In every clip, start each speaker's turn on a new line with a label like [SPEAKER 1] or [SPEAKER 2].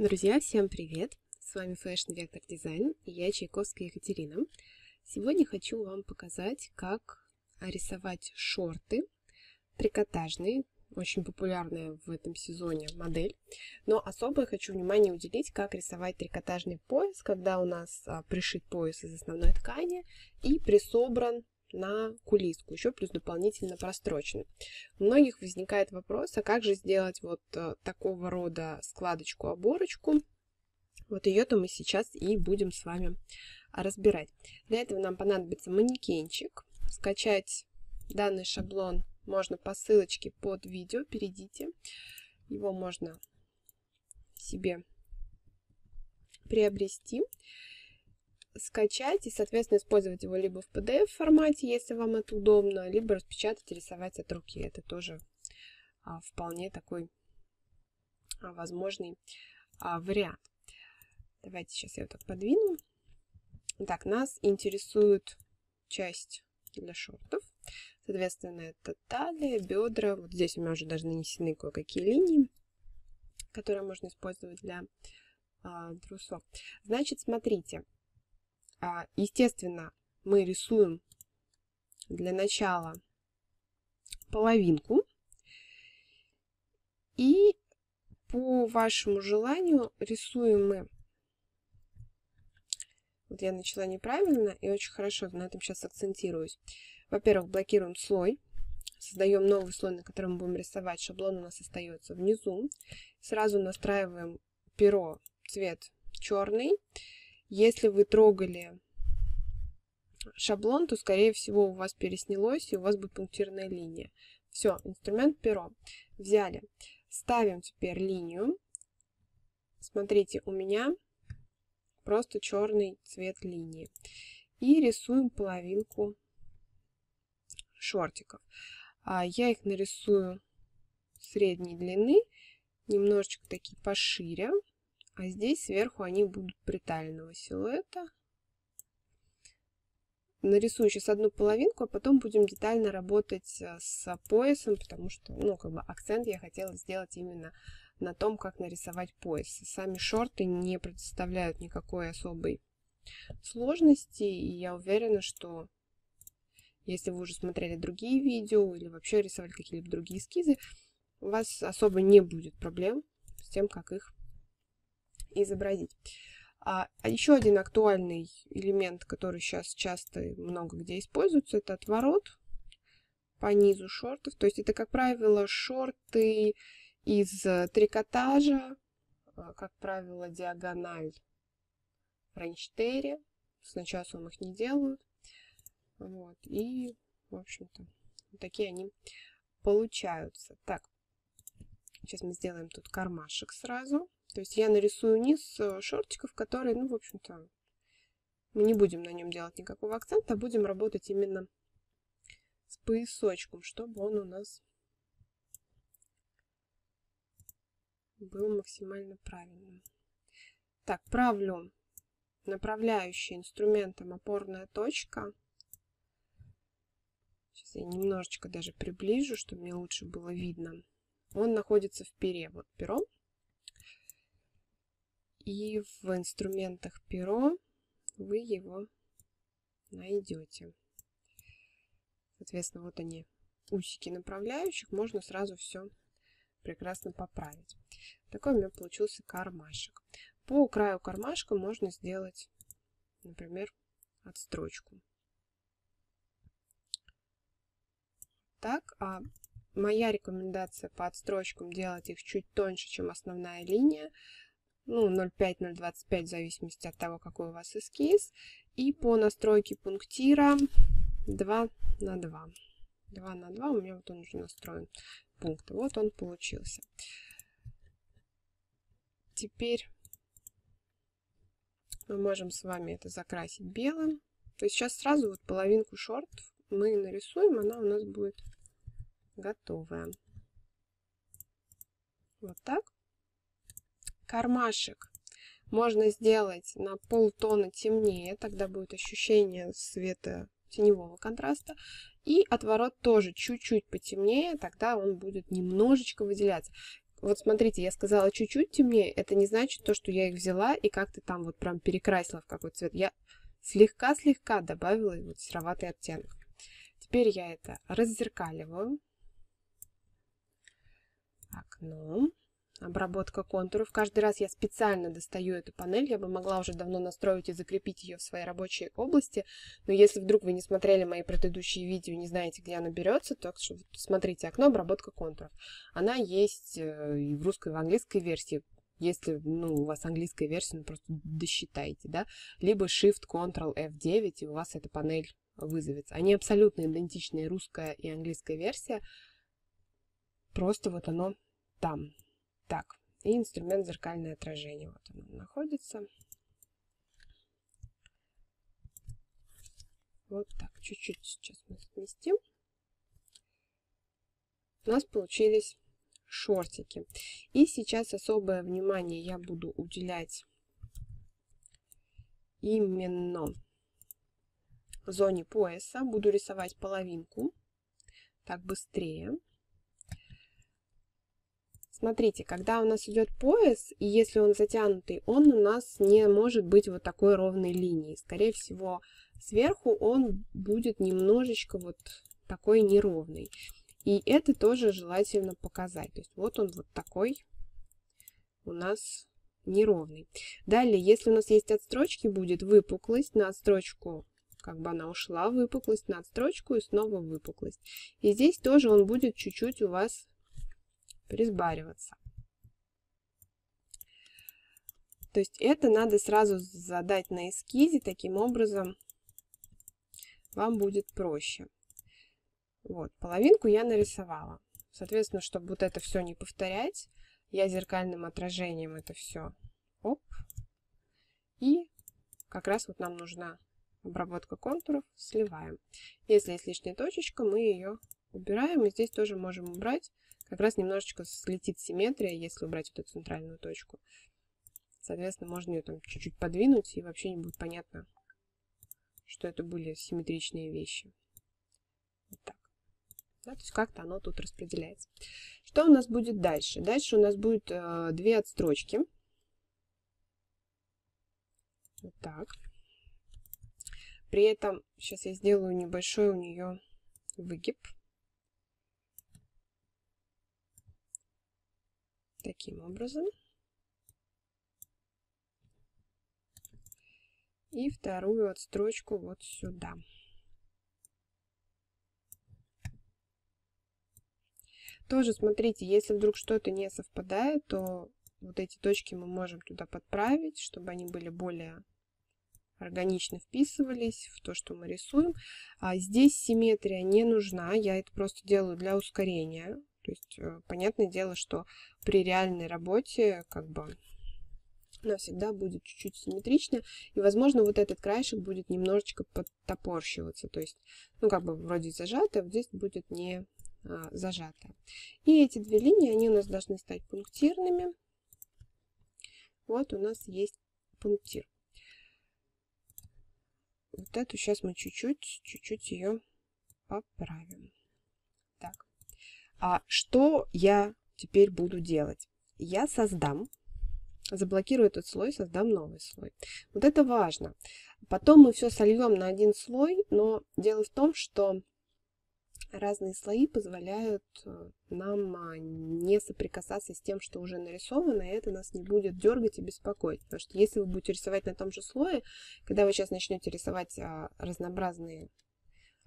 [SPEAKER 1] Друзья, всем привет! С вами Fashion Vector Design и я Чайковская Екатерина. Сегодня хочу вам показать, как рисовать шорты трикотажные, очень популярная в этом сезоне модель. Но особое хочу внимание уделить, как рисовать трикотажный пояс, когда у нас а, пришит пояс из основной ткани и присобран на кулиску, еще плюс дополнительно прострочены. У многих возникает вопрос, а как же сделать вот э, такого рода складочку-оборочку? Вот ее-то мы сейчас и будем с вами а, разбирать. Для этого нам понадобится манекенчик. Скачать данный шаблон можно по ссылочке под видео, перейдите. Его можно себе приобрести скачать и, соответственно, использовать его либо в PDF-формате, если вам это удобно, либо распечатать и рисовать от руки. Это тоже а, вполне такой а, возможный а, вариант. Давайте сейчас я его так подвину. Так, нас интересует часть для шортов. Соответственно, это талия, бедра. Вот здесь у меня уже даже нанесены кое-какие линии, которые можно использовать для а, трусов. Значит, смотрите, а, естественно, мы рисуем для начала половинку. И по вашему желанию рисуем мы... Вот я начала неправильно и очень хорошо на этом сейчас акцентируюсь. Во-первых, блокируем слой. Создаем новый слой, на котором мы будем рисовать. Шаблон у нас остается внизу. Сразу настраиваем перо цвет черный. Если вы трогали шаблон, то, скорее всего, у вас переснялось, и у вас будет пунктирная линия. Все, инструмент перо. Взяли. Ставим теперь линию. Смотрите, у меня просто черный цвет линии. И рисуем половинку шортиков. А, я их нарисую средней длины, немножечко такие пошире. А здесь сверху они будут приталенного силуэта. Нарисую сейчас одну половинку, а потом будем детально работать э, с поясом, потому что, ну, как бы акцент я хотела сделать именно на том, как нарисовать пояс. Сами шорты не представляют никакой особой сложности, и я уверена, что если вы уже смотрели другие видео или вообще рисовали какие-либо другие эскизы, у вас особо не будет проблем с тем, как их изобразить. А, а еще один актуальный элемент, который сейчас часто много где используется, это отворот по низу шортов. То есть это, как правило, шорты из э, трикотажа, а, как правило, диагональ френчтере. Сначала он их не делают. Вот. И, в общем-то, такие они получаются. Так, сейчас мы сделаем тут кармашек сразу. То есть я нарисую низ э, шортиков, которые, ну, в общем-то, мы не будем на нем делать никакого акцента, а будем работать именно с поясочком, чтобы он у нас был максимально правильным. Так, правлю направляющий инструментом опорная точка. Сейчас я немножечко даже приближу, чтобы мне лучше было видно. Он находится в пере, вот пером и в инструментах перо вы его найдете. Соответственно, вот они, усики направляющих, можно сразу все прекрасно поправить. Такой у меня получился кармашек. По краю кармашка можно сделать, например, отстрочку. Так, а моя рекомендация по отстрочкам делать их чуть тоньше, чем основная линия, ну, 0,5-0,25 в зависимости от того, какой у вас эскиз. И по настройке пунктира 2 на 2. 2 на 2 у меня вот он уже настроен пункт. Вот он получился. Теперь мы можем с вами это закрасить белым. То есть сейчас сразу вот половинку шорт мы нарисуем, она у нас будет готовая. Вот так кармашек можно сделать на полтона темнее, тогда будет ощущение света теневого контраста. И отворот тоже чуть-чуть потемнее, тогда он будет немножечко выделяться. Вот смотрите, я сказала чуть-чуть темнее, это не значит то, что я их взяла и как-то там вот прям перекрасила в какой цвет. Я слегка-слегка добавила вот сероватый оттенок. Теперь я это раззеркаливаю окном обработка контуров. Каждый раз я специально достаю эту панель, я бы могла уже давно настроить и закрепить ее в своей рабочей области, но если вдруг вы не смотрели мои предыдущие видео и не знаете, где она берется, то смотрите окно «Обработка контуров». Она есть э, и в русской, и в английской версии, если ну, у вас английская версия, ну, просто досчитайте, да, либо Shift Ctrl F9, и у вас эта панель вызовется. Они абсолютно идентичны, русская и английская версия, просто вот оно там. Так, и инструмент зеркальное отражение. Вот он находится. Вот так, чуть-чуть сейчас мы сместим. У нас получились шортики. И сейчас особое внимание я буду уделять именно зоне пояса. Буду рисовать половинку. Так быстрее. Смотрите, когда у нас идет пояс, и если он затянутый, он у нас не может быть вот такой ровной линии. Скорее всего, сверху он будет немножечко вот такой неровный. И это тоже желательно показать. То есть вот он вот такой у нас неровный. Далее, если у нас есть отстрочки, будет выпуклость на отстрочку, как бы она ушла, выпуклость на отстрочку и снова выпуклость. И здесь тоже он будет чуть-чуть у вас присбариваться. То есть это надо сразу задать на эскизе, таким образом вам будет проще. Вот, половинку я нарисовала. Соответственно, чтобы вот это все не повторять, я зеркальным отражением это все. Оп. И как раз вот нам нужна обработка контуров. Сливаем. Если есть лишняя точечка, мы ее убираем. И здесь тоже можем убрать. Как раз немножечко слетит симметрия, если убрать вот эту центральную точку. Соответственно, можно ее там чуть-чуть подвинуть, и вообще не будет понятно, что это были симметричные вещи. Вот так. Да, то есть как-то оно тут распределяется. Что у нас будет дальше? Дальше у нас будет э, две отстрочки. Вот так. При этом сейчас я сделаю небольшой у нее выгиб. таким образом. И вторую вот строчку вот сюда. Тоже смотрите, если вдруг что-то не совпадает, то вот эти точки мы можем туда подправить, чтобы они были более органично вписывались в то, что мы рисуем. А здесь симметрия не нужна, я это просто делаю для ускорения, то есть, э, понятное дело, что при реальной работе как бы она всегда будет чуть-чуть симметрична, и, возможно, вот этот краешек будет немножечко подтопорщиваться, то есть, ну, как бы вроде зажато, а вот здесь будет не а, зажато. И эти две линии, они у нас должны стать пунктирными. Вот у нас есть пунктир. Вот эту сейчас мы чуть-чуть, чуть-чуть ее поправим. А что я теперь буду делать? Я создам, заблокирую этот слой, создам новый слой. Вот это важно. Потом мы все сольем на один слой, но дело в том, что разные слои позволяют э, нам а, не соприкасаться с тем, что уже нарисовано, и это нас не будет дергать и беспокоить. Потому что если вы будете рисовать на том же слое, когда вы сейчас начнете рисовать а, разнообразные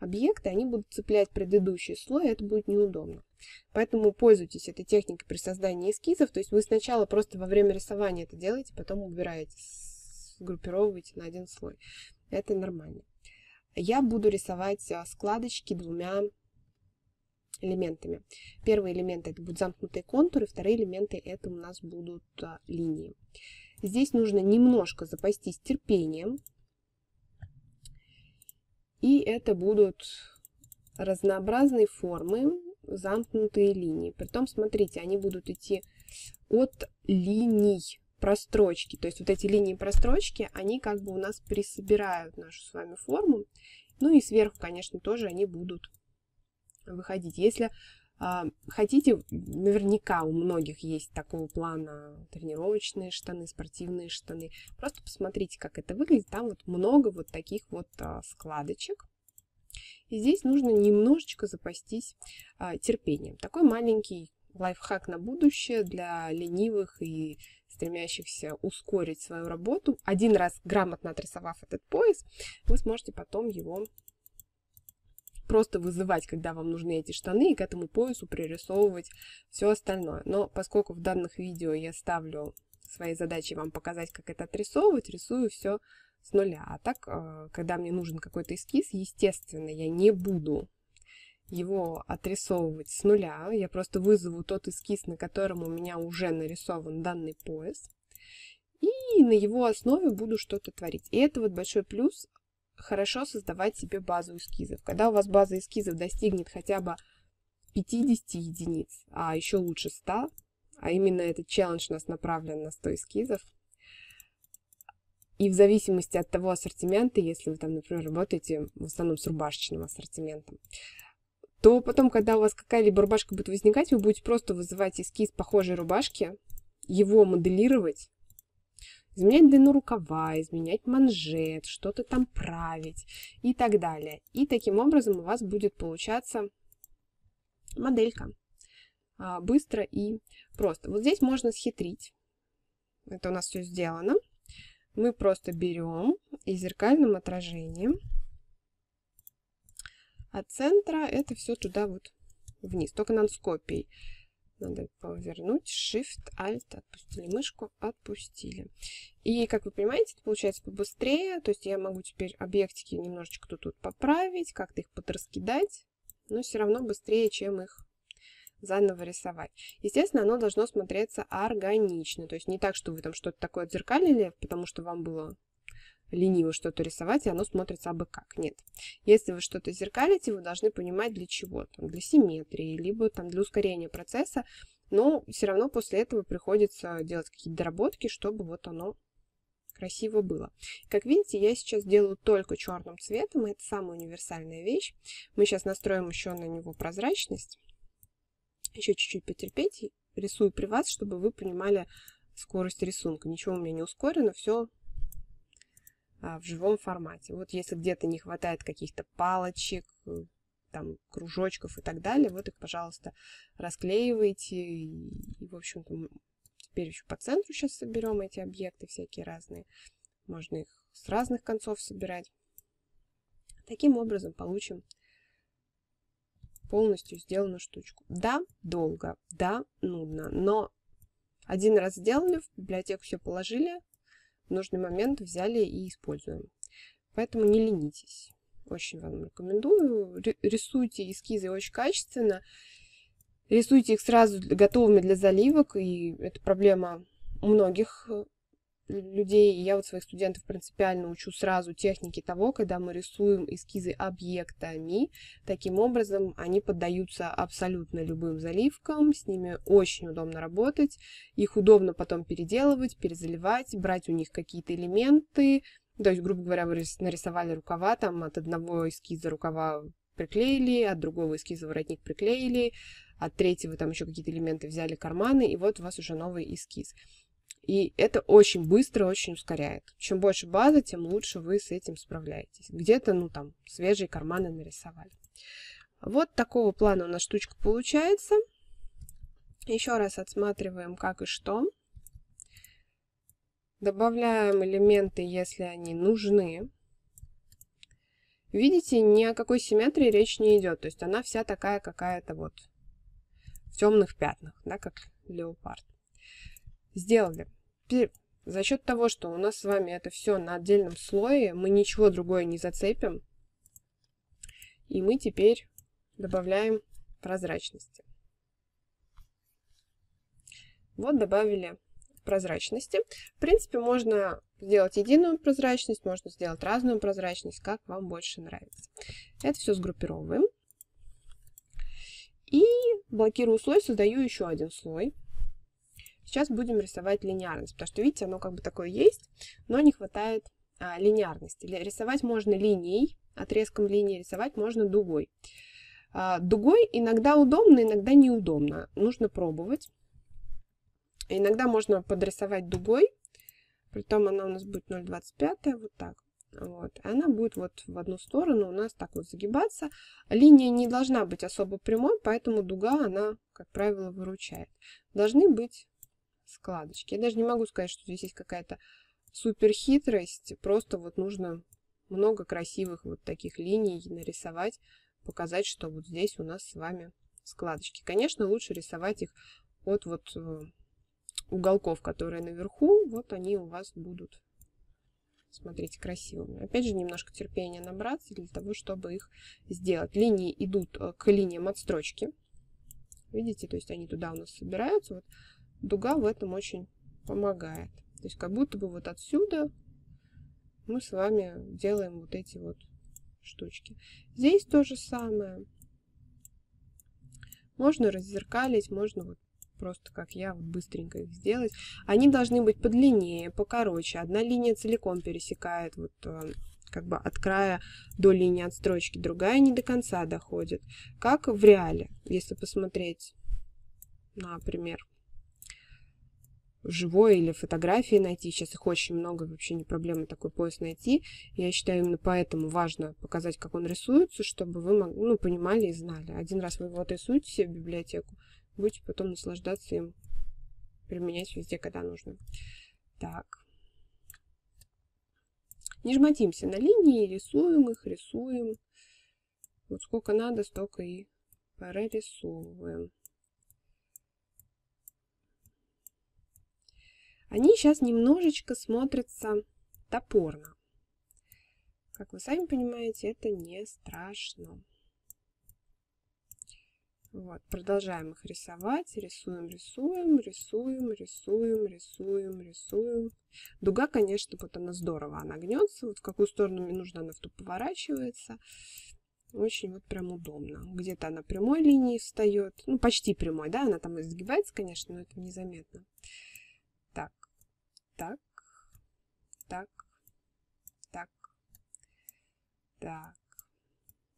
[SPEAKER 1] объекты, они будут цеплять предыдущий слой, это будет неудобно. Поэтому пользуйтесь этой техникой при создании эскизов, то есть вы сначала просто во время рисования это делаете, потом убираете, сгруппировываете на один слой. Это нормально. Я буду рисовать а, складочки двумя элементами. Первый элемент это будут замкнутые контуры, вторые элементы это у нас будут а, линии. Здесь нужно немножко запастись терпением, и это будут разнообразные формы, замкнутые линии. Притом, смотрите, они будут идти от линий прострочки. То есть вот эти линии прострочки, они как бы у нас присобирают нашу с вами форму. Ну и сверху, конечно, тоже они будут выходить. Если а, хотите, наверняка у многих есть такого плана тренировочные штаны, спортивные штаны. Просто посмотрите, как это выглядит. Там вот много вот таких вот а, складочек. И здесь нужно немножечко запастись а, терпением. Такой маленький лайфхак на будущее для ленивых и стремящихся ускорить свою работу. Один раз грамотно отрисовав этот пояс, вы сможете потом его просто вызывать, когда вам нужны эти штаны, и к этому поясу пририсовывать все остальное. Но поскольку в данных видео я ставлю своей задачей вам показать, как это отрисовывать, рисую все с нуля. А так, э, когда мне нужен какой-то эскиз, естественно, я не буду его отрисовывать с нуля. Я просто вызову тот эскиз, на котором у меня уже нарисован данный пояс. И на его основе буду что-то творить. И это вот большой плюс хорошо создавать себе базу эскизов. Когда у вас база эскизов достигнет хотя бы 50 единиц, а еще лучше 100, а именно этот челлендж у нас направлен на 100 эскизов, и в зависимости от того ассортимента, если вы там, например, работаете в основном с рубашечным ассортиментом, то потом, когда у вас какая-либо рубашка будет возникать, вы будете просто вызывать эскиз похожей рубашки, его моделировать, изменять длину рукава, изменять манжет, что-то там править и так далее. И таким образом у вас будет получаться моделька а, быстро и просто. Вот здесь можно схитрить. Это у нас все сделано. Мы просто берем и зеркальным отражением от центра это все туда вот вниз, только нам с копией. Надо повернуть. Shift, Alt, отпустили мышку, отпустили. И, как вы понимаете, это получается побыстрее. То есть я могу теперь объектики немножечко тут, тут поправить, как-то их подраскидать. Но все равно быстрее, чем их заново рисовать. Естественно, оно должно смотреться органично. То есть не так, что вы там что-то такое отзеркалили, потому что вам было лениво что-то рисовать, и оно смотрится абы как. Нет. Если вы что-то зеркалите, вы должны понимать для чего. Там, для симметрии, либо там, для ускорения процесса. Но все равно после этого приходится делать какие-то доработки, чтобы вот оно красиво было. Как видите, я сейчас делаю только черным цветом, это самая универсальная вещь. Мы сейчас настроим еще на него прозрачность. Еще чуть-чуть потерпеть, рисую при вас, чтобы вы понимали скорость рисунка. Ничего у меня не ускорено, все а, в живом формате. Вот если где-то не хватает каких-то палочек, э, там, кружочков и так далее, вот их, пожалуйста, расклеивайте. И, в общем-то, теперь еще по центру сейчас соберем эти объекты всякие разные. Можно их с разных концов собирать. Таким образом получим полностью сделанную штучку. Да, долго, да, нудно, но один раз сделали, в библиотеку все положили, в нужный момент взяли и используем. Поэтому не ленитесь. Очень вам рекомендую. Рисуйте эскизы очень качественно. Рисуйте их сразу готовыми для заливок, и это проблема многих э, людей, и я вот своих студентов принципиально учу сразу техники того, когда мы рисуем эскизы объектами. Таким образом, они поддаются абсолютно любым заливкам, с ними очень удобно работать, их удобно потом переделывать, перезаливать, брать у них какие-то элементы. То есть, грубо говоря, вы нарисовали рукава, там от одного эскиза рукава приклеили, от другого эскиза воротник приклеили, от третьего там еще какие-то элементы взяли карманы, и вот у вас уже новый эскиз. И это очень быстро, очень ускоряет. Чем больше базы, тем лучше вы с этим справляетесь. Где-то, ну там, свежие карманы нарисовали. Вот такого плана у нас штучка получается. Еще раз отсматриваем, как и что. Добавляем элементы, если они нужны. Видите, ни о какой симметрии речь не идет. То есть она вся такая какая-то вот в темных пятнах, да, как леопард. Сделали за счет того, что у нас с вами это все на отдельном слое, мы ничего другое не зацепим. И мы теперь добавляем прозрачности. Вот добавили прозрачности. В принципе, можно сделать единую прозрачность, можно сделать разную прозрачность, как вам больше нравится. Это все сгруппировываем. И блокирую слой, создаю еще один слой. Сейчас будем рисовать линейность, потому что, видите, оно как бы такое есть, но не хватает а, линейности. Рисовать можно линией, отрезком линии, рисовать можно дугой. А, дугой иногда удобно, иногда неудобно. Нужно пробовать. Иногда можно подрисовать дугой, притом она у нас будет 0,25, вот так. Вот. и Она будет вот в одну сторону у нас так вот загибаться. Линия не должна быть особо прямой, поэтому дуга она, как правило, выручает. Должны быть складочки. Я даже не могу сказать, что здесь есть какая-то супер хитрость. Просто вот нужно много красивых вот таких линий нарисовать, показать, что вот здесь у нас с вами складочки. Конечно, лучше рисовать их от вот э, уголков, которые наверху. Вот они у вас будут, смотрите, красивыми. Опять же, немножко терпения набраться для того, чтобы их сделать. Линии идут э, к линиям от строчки. Видите, то есть они туда у нас собираются. Вот дуга в этом очень помогает. То есть как будто бы вот отсюда мы с вами делаем вот эти вот штучки. Здесь то же самое. Можно раззеркалить, можно вот просто как я вот быстренько их сделать. Они должны быть подлиннее, покороче. Одна линия целиком пересекает вот э, как бы от края до линии от строчки, другая не до конца доходит. Как в реале, если посмотреть, например, живое или фотографии найти. Сейчас их очень много, вообще не проблема такой пояс найти. Я считаю, именно поэтому важно показать, как он рисуется, чтобы вы ну, понимали и знали. Один раз вы его отрисуете себе в библиотеку, будете потом наслаждаться им, применять везде, когда нужно. Так. Не жмотимся на линии, рисуем их, рисуем. Вот сколько надо, столько и прорисовываем. они сейчас немножечко смотрятся топорно. Как вы сами понимаете, это не страшно. Вот, продолжаем их рисовать, рисуем, рисуем, рисуем, рисуем, рисуем, рисуем. Дуга, конечно, вот она здорово, она гнется, вот в какую сторону мне нужно, она в ту поворачивается. Очень вот прям удобно. Где-то она прямой линии встает, ну почти прямой, да, она там изгибается, конечно, но это незаметно. Так, так, так, так.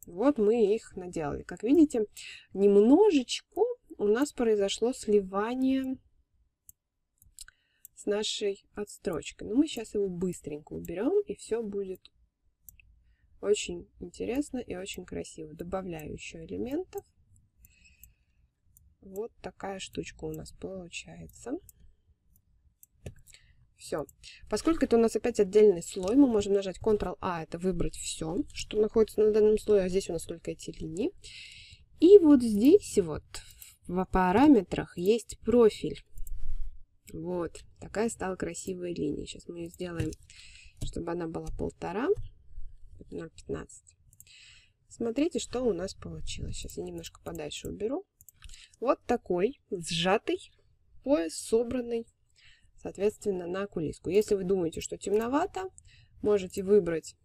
[SPEAKER 1] Вот мы их наделали. Как видите, немножечко у нас произошло сливание с нашей отстрочкой. Но мы сейчас его быстренько уберем, и все будет очень интересно и очень красиво. Добавляю еще элементов. Вот такая штучка у нас получается. Все. Поскольку это у нас опять отдельный слой, мы можем нажать Ctrl-A, а, это выбрать все, что находится на данном слое. А здесь у нас только эти линии. И вот здесь вот в параметрах есть профиль. Вот. Такая стала красивая линия. Сейчас мы ее сделаем, чтобы она была полтора. 0,15. Смотрите, что у нас получилось. Сейчас я немножко подальше уберу. Вот такой сжатый пояс, собранный соответственно, на кулиску. Если вы думаете, что темновато, можете выбрать,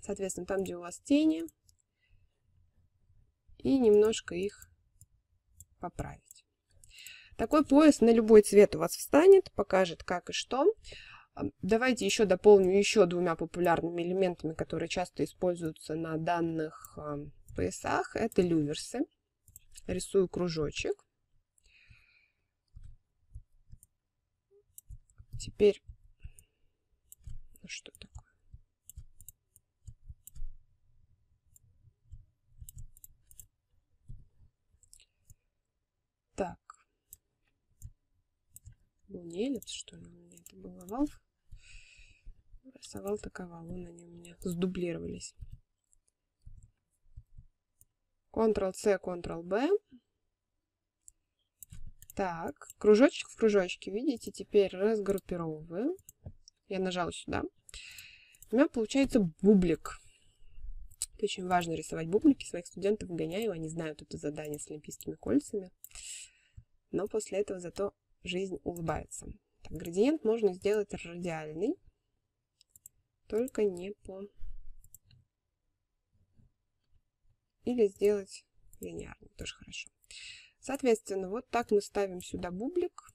[SPEAKER 1] соответственно, там, где у вас тени, и немножко их поправить. Такой пояс на любой цвет у вас встанет, покажет как и что. Давайте еще дополню еще двумя популярными элементами, которые часто используются на данных а, поясах. Это люверсы. Рисую кружочек. Теперь, ну что такое? Так. Был не эллипс, что ли? это был овал. Раз овал, так овал. Вон они у меня сдублировались. Ctrl-C, Ctrl-B. Так, кружочек в кружочке, видите, теперь разгруппировываю. Я нажала сюда. У меня получается бублик. Это очень важно рисовать бублики. Своих студентов гоняю, они знают это задание с олимпийскими кольцами. Но после этого зато жизнь улыбается. Так, градиент можно сделать радиальный, только не по... Или сделать линейный, тоже хорошо. Соответственно, вот так мы ставим сюда бублик.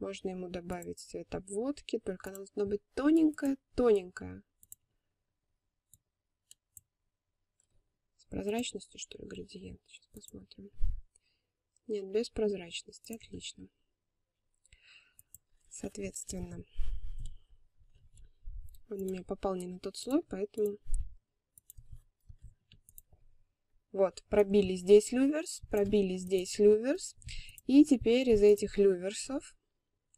[SPEAKER 1] Можно ему добавить цвет обводки, только она должна быть тоненькая, тоненькая. С прозрачностью, что ли, градиент? Сейчас посмотрим. Нет, без прозрачности. Отлично. Соответственно, он у меня попал не на тот слой, поэтому вот, пробили здесь люверс, пробили здесь люверс. И теперь из этих люверсов,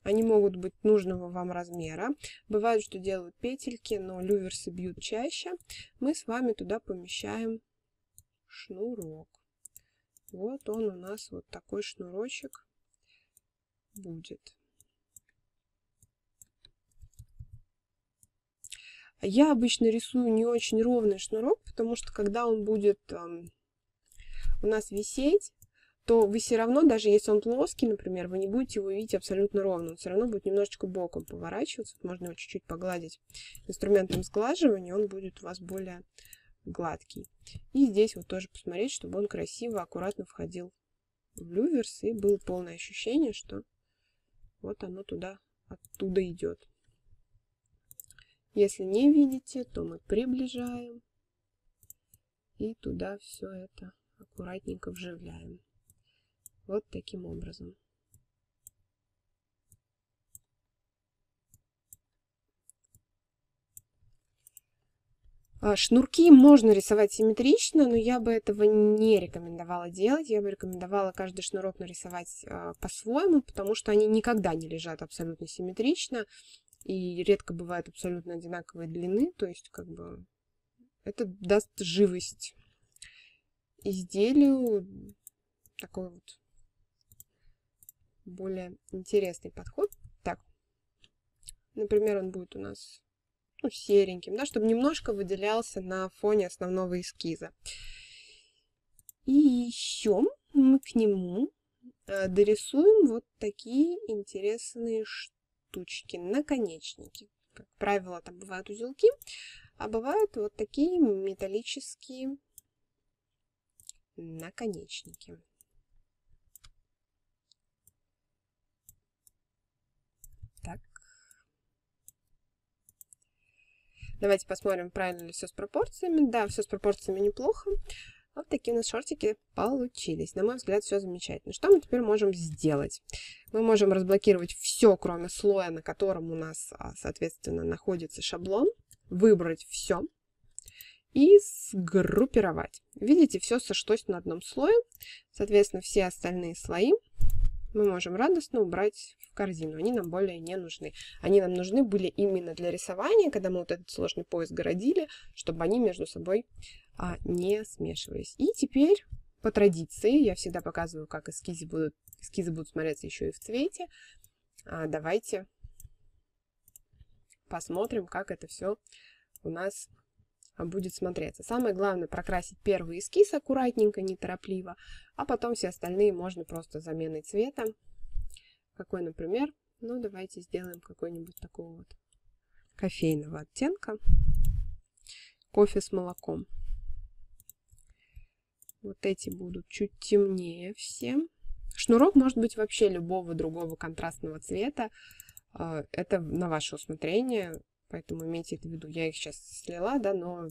[SPEAKER 1] они могут быть нужного вам размера. Бывает, что делают петельки, но люверсы бьют чаще. Мы с вами туда помещаем шнурок. Вот он у нас вот такой шнурочек будет. Я обычно рисую не очень ровный шнурок, потому что когда он будет эм, у нас висеть, то вы все равно, даже если он плоский, например, вы не будете его видеть абсолютно ровно, он все равно будет немножечко боком поворачиваться, можно его чуть-чуть погладить инструментом сглаживания, он будет у вас более гладкий. И здесь вот тоже посмотреть, чтобы он красиво, аккуратно входил в люверс и было полное ощущение, что вот оно туда, оттуда идет. Если не видите, то мы приближаем и туда все это аккуратненько вживляем. Вот таким образом. А, шнурки можно рисовать симметрично, но я бы этого не рекомендовала делать. Я бы рекомендовала каждый шнурок нарисовать а, по-своему, потому что они никогда не лежат абсолютно симметрично и редко бывают абсолютно одинаковой длины. То есть, как бы, это даст живость изделию такой вот более интересный подход. Так, например, он будет у нас ну, сереньким, да, чтобы немножко выделялся на фоне основного эскиза. И еще мы к нему э, дорисуем вот такие интересные штучки, наконечники. Как правило, там бывают узелки, а бывают вот такие металлические наконечники. Так. Давайте посмотрим, правильно ли все с пропорциями. Да, все с пропорциями неплохо. Вот такие у нас шортики получились. На мой взгляд, все замечательно. Что мы теперь можем сделать? Мы можем разблокировать все, кроме слоя, на котором у нас, а, соответственно, находится шаблон. Выбрать все и сгруппировать. Видите, все сошлось на одном слое. Соответственно, все остальные слои мы можем радостно убрать в корзину. Они нам более не нужны. Они нам нужны были именно для рисования, когда мы вот этот сложный пояс городили, чтобы они между собой а, не смешивались. И теперь по традиции, я всегда показываю, как эскизы будут, эскизы будут смотреться еще и в цвете. А, давайте посмотрим, как это все у нас а, будет смотреться. Самое главное прокрасить первый эскиз аккуратненько, неторопливо, а потом все остальные можно просто заменой цвета. Какой, например, ну давайте сделаем какой-нибудь такого вот кофейного оттенка. Кофе с молоком. Вот эти будут чуть темнее все. Шнурок может быть вообще любого другого контрастного цвета. А, это на ваше усмотрение. Поэтому имейте это в виду. Я их сейчас слила, да, но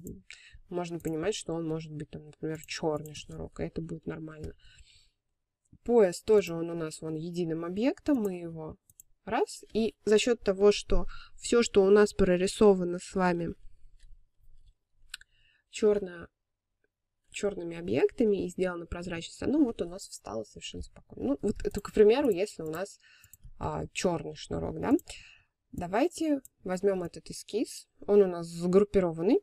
[SPEAKER 1] можно понимать, что он может быть, там, например, черный шнурок, и это будет нормально. Пояс тоже он у нас он единым объектом, мы его раз. И за счет того, что все, что у нас прорисовано с вами черно черными объектами и сделано прозрачность, оно вот у нас встало совершенно спокойно. Ну, вот это, к примеру, если у нас а, черный шнурок, да. Давайте возьмем этот эскиз, он у нас сгруппированный,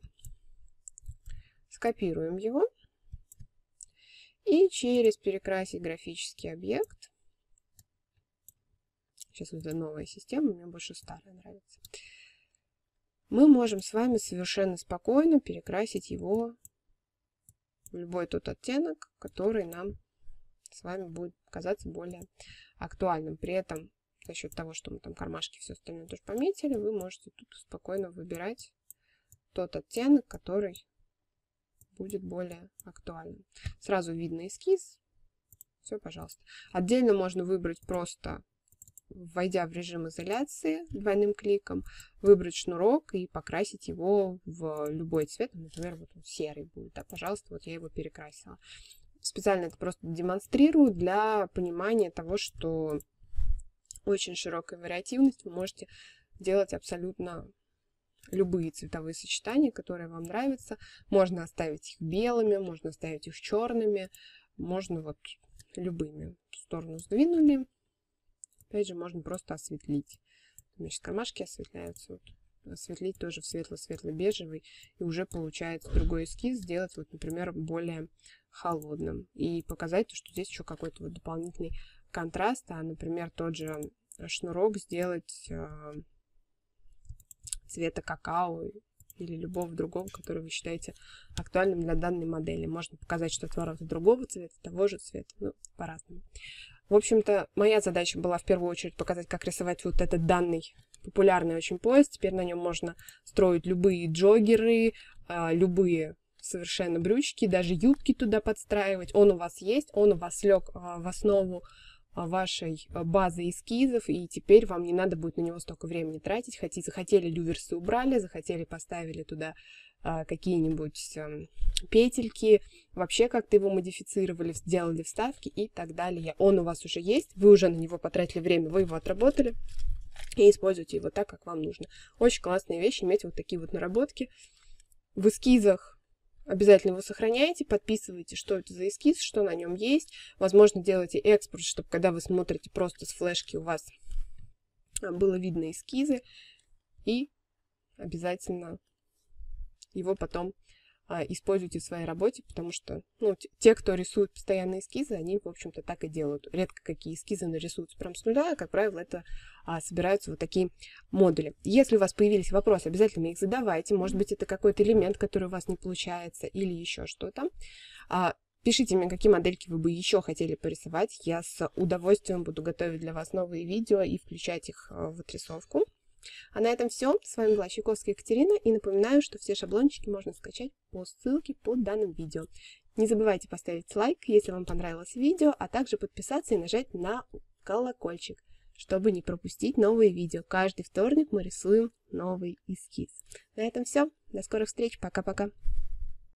[SPEAKER 1] скопируем его и через перекрасить графический объект, сейчас это новая система, мне больше старая нравится, мы можем с вами совершенно спокойно перекрасить его в любой тот оттенок, который нам с вами будет казаться более актуальным. При этом за счет того, что мы там кармашки все остальное тоже пометили, вы можете тут спокойно выбирать тот оттенок, который будет более актуальным. Сразу видно эскиз. Все, пожалуйста. Отдельно можно выбрать просто, войдя в режим изоляции двойным кликом, выбрать шнурок и покрасить его в любой цвет. Например, вот он серый будет. Да, пожалуйста, вот я его перекрасила. Специально это просто демонстрирую для понимания того, что очень широкая вариативность. Вы можете делать абсолютно любые цветовые сочетания, которые вам нравятся. Можно оставить их белыми, можно оставить их черными, можно вот любыми. В сторону сдвинули. Опять же, можно просто осветлить. Значит, кармашки осветляются. Вот. Осветлить тоже в светло-светло-бежевый. И уже получается другой эскиз сделать, вот, например, более холодным. И показать, что здесь еще какой-то вот дополнительный контраста, а, например, тот же шнурок сделать э, цвета какао или любого другого, который вы считаете актуальным для данной модели. Можно показать, что отвороты другого цвета, того же цвета, ну, по-разному. В общем-то, моя задача была в первую очередь показать, как рисовать вот этот данный популярный очень пояс. Теперь на нем можно строить любые джогеры, э, любые совершенно брючки, даже юбки туда подстраивать. Он у вас есть, он у вас лег э, в основу а, вашей а, базы эскизов, и теперь вам не надо будет на него столько времени тратить. Хотите, захотели люверсы убрали, захотели поставили туда а, какие-нибудь эм, петельки, вообще как-то его модифицировали, сделали вставки и так далее. Он у вас уже есть, вы уже на него потратили время, вы его отработали и используйте его так, как вам нужно. Очень классные вещи, иметь вот такие вот наработки. В эскизах Обязательно его сохраняйте, подписывайте, что это за эскиз, что на нем есть. Возможно, делайте экспорт, чтобы когда вы смотрите просто с флешки, у вас а, было видно эскизы. И обязательно его потом а, используйте в своей работе, потому что ну, те, кто рисует постоянные эскизы, они, в общем-то, так и делают. Редко какие эскизы нарисуются прям с нуля, а, как правило, это а, собираются вот такие модули. Если у вас появились вопросы, обязательно их задавайте. Может быть, это какой-то элемент, который у вас не получается, или еще что-то. А, пишите мне, какие модельки вы бы еще хотели порисовать. Я с удовольствием буду готовить для вас новые видео и включать их а, в отрисовку. А на этом все. С вами была Чайковская Екатерина. И напоминаю, что все шаблончики можно скачать по ссылке под данным видео. Не забывайте поставить лайк, если вам понравилось видео, а также подписаться и нажать на колокольчик, чтобы не пропустить новые видео. Каждый вторник мы рисуем новый эскиз. На этом все. До скорых встреч. Пока-пока.